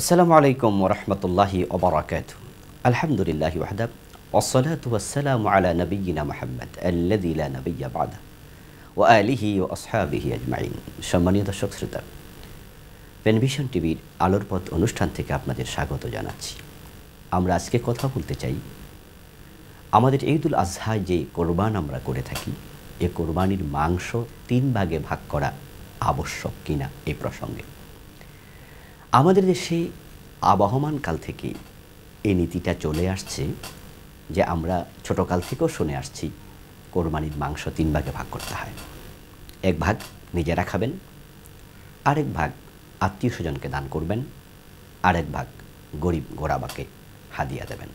আসসালামু আলাইকুম ওরহমতুল্লাহি ওবরাকাত আলহামদুলিল্লাহি ওয়াহদাব والصلاة والسلام على نبينا محمد الذي বাদা نبي আলিহি وآله আসহাবিহি আজমাইন সম্মানীয় দর্শক শ্রোতা পেনভিশন টিভির আলোর পথ অনুষ্ঠান থেকে আপনাদের স্বাগত জানাচ্ছি আমরা আজকে কথা বলতে চাই আমাদের ঈদুল আজহা যে কোরবান আমরা করে থাকি এ কোরবানির মাংস তিন ভাগে ভাগ করা আবশ্যক কিনা এই প্রসঙ্গে আমাদের দেশে আবহমান কাল থেকে এই নীতিটা চলে আসছে যে আমরা ছোটকাল থেকেও শুনে আসছি কোরবানির মাংস তিন ভাগে ভাগ করতে হয় এক ভাগ নিজেরা খাবেন আরেক ভাগ আত্মীয় স্বজনকে দান করবেন আরেক ভাগ গরিব গোড়াবাকে হাদিয়া দেবেন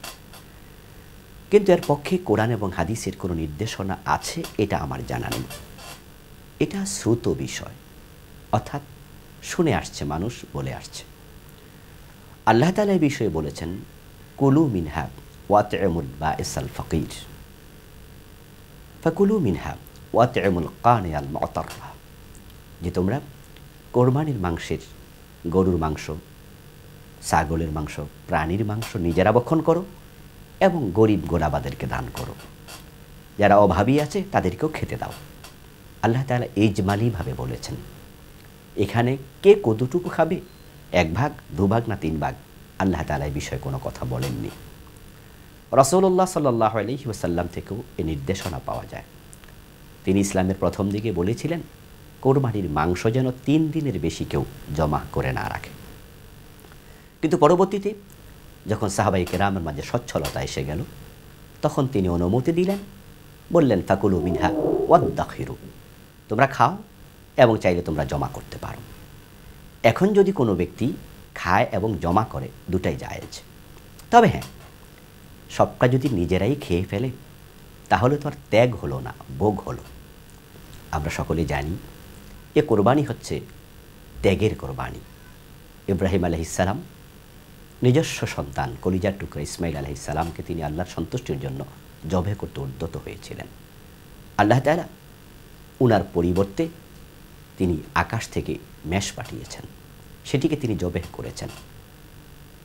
কিন্তু এর পক্ষে কোরআন এবং হাদিসের কোনো নির্দেশনা আছে এটা আমার জানা নেই এটা শ্রুত বিষয় অর্থাৎ শুনে আসছে মানুষ বলে আসছে আল্লাহ তালা এই বিষয়ে বলেছেন কুলু মিনহাব এমুল বা এসাল ফকির ফাকুলু মিনহাব এমুল কানে আল মতারফা যে তোমরা কোরবানির মাংসের গরুর মাংস ছাগলের মাংস প্রাণীর মাংস নিজেরা বক্ষণ করো এবং গরিব গোলাবাদেরকে দান করো যারা অভাবী আছে তাদেরকেও খেতে দাও আল্লাহ তালা এজমালিভাবে বলেছেন এখানে কে কতটুকু খাবে এক ভাগ দু ভাগ না তিন ভাগ আল্লাহ তালা এই বিষয়ে কোনো কথা বলেননি রসৌল্লাহ সাল্লাহ আলহি ওসাল্লাম থেকেও এ নির্দেশনা পাওয়া যায় তিনি ইসলামের প্রথম দিকে বলেছিলেন কোরবানির মাংস যেন তিন দিনের বেশি কেউ জমা করে না রাখে কিন্তু পরবর্তীতে যখন সাহাবাই কেরামের মাঝে সচ্ছলতা এসে গেল তখন তিনি অনুমতি দিলেন বললেন ফাকুলু মিনহা ওয়াদ্দাখিরু তোমরা খাও এবং চাইলে তোমরা জমা করতে পারো এখন যদি কোনো ব্যক্তি খায় এবং জমা করে দুটাই জায়েজ তবে হ্যাঁ সবটা যদি নিজেরাই খেয়ে ফেলে তাহলে তো আর ত্যাগ হলো না ভোগ হলো আমরা সকলে জানি এ কোরবানি হচ্ছে ত্যাগের কোরবানি ইব্রাহিম আলহিসাল্লাম নিজস্ব সন্তান কলিজার টুকরা ইসমাইল আলহিসাল্লামকে তিনি আল্লাহর সন্তুষ্টির জন্য জবে করতে উদ্যত হয়েছিলেন আল্লাহ তালা উনার পরিবর্তে তিনি আকাশ থেকে মেষ পাঠিয়েছেন সেটিকে তিনি জবেহ করেছেন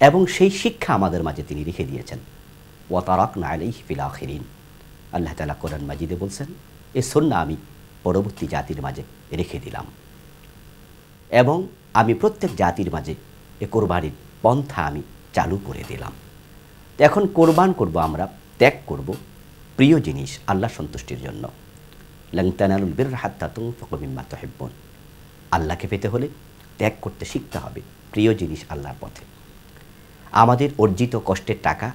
এবং সেই শিক্ষা আমাদের মাঝে তিনি রেখে দিয়েছেন ওয়াতারক নায়ালাই ফিল আখিরিন আল্লাহ তালা কোরআন মাজিদে বলছেন এ সন্না আমি পরবর্তী জাতির মাঝে রেখে দিলাম এবং আমি প্রত্যেক জাতির মাঝে এ কোরবানির পন্থা আমি চালু করে দিলাম এখন কোরবান করব আমরা ত্যাগ করব প্রিয় জিনিস আল্লাহ সন্তুষ্টির জন্য লংতানালুল বীর হাত্তা তুম তহেব্বন আল্লাহকে পেতে হলে ত্যাগ করতে শিখতে হবে প্রিয় জিনিস আল্লাহর পথে আমাদের অর্জিত কষ্টের টাকা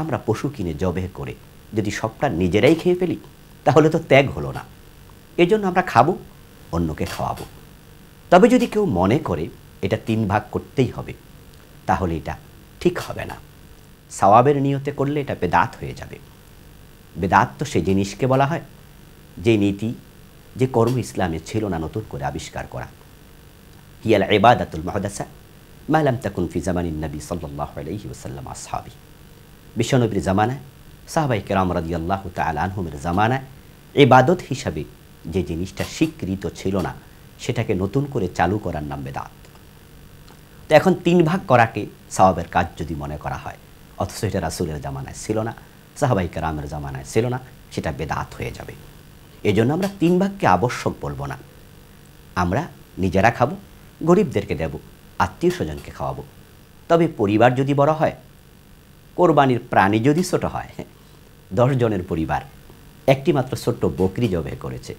আমরা পশু কিনে জবে করে যদি সবটা নিজেরাই খেয়ে ফেলি তাহলে তো ত্যাগ হলো না এজন্য আমরা খাবো অন্যকে খাওয়াবো তবে যদি কেউ মনে করে এটা তিন ভাগ করতেই হবে তাহলে এটা ঠিক হবে না সওয়াবের নিয়তে করলে এটা বেদাত হয়ে যাবে বেদাত তো সে জিনিসকে বলা হয় যে নীতি যে কর্ম ইসলামে ছিল না নতুন করে আবিষ্কার করা هي العبادة المحدثة ما لم تكن في زمن النبي صلى الله عليه وسلم أصحابه বিশ্বনবীর জামানায় সাহাবাই কেরাম রাজি আল্লাহ তাল আনহুমের জামানায় ইবাদত হিসাবে যে জিনিসটা স্বীকৃত ছিল না সেটাকে নতুন করে চালু করার নাম বেদাত তো এখন তিন ভাগ করাকে সাহাবের কাজ যদি মনে করা হয় অথচ এটা রাসুলের জামানায় ছিল না সাহাবাই কেরামের জামানায় ছিল না সেটা বেদাত হয়ে যাবে এজন্য আমরা তিন ভাগকে আবশ্যক বলবো না আমরা নিজেরা খাবো গরিবদেরকে দেব আত্মীয় স্বজনকে খাওয়াবো তবে পরিবার যদি বড় হয় কোরবানির প্রাণী যদি ছোট হয় দশজনের পরিবার একটি মাত্র ছোট্ট বকরি জবে করেছে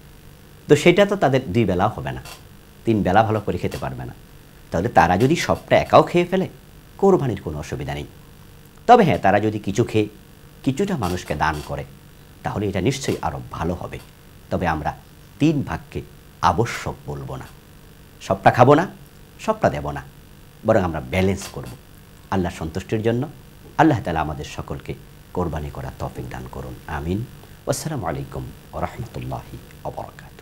তো সেটা তো তাদের দুই বেলা হবে না তিন বেলা ভালো করে খেতে পারবে না তাহলে তারা যদি সবটা একাও খেয়ে ফেলে কোরবানির কোনো অসুবিধা নেই তবে হ্যাঁ তারা যদি কিছু খেয়ে কিছুটা মানুষকে দান করে তাহলে এটা নিশ্চয়ই আরও ভালো হবে তবে আমরা তিন ভাগকে আবশ্যক বলবো না সবটা খাবো না সবটা দেব না বরং আমরা ব্যালেন্স করব আল্লাহ সন্তুষ্টির জন্য আল্লাহ তালা আমাদের সকলকে কোরবানি করা তফিক দান করুন আমিন আসসালামু আলাইকুম ও রহমতুল্লাহি অবরাকাত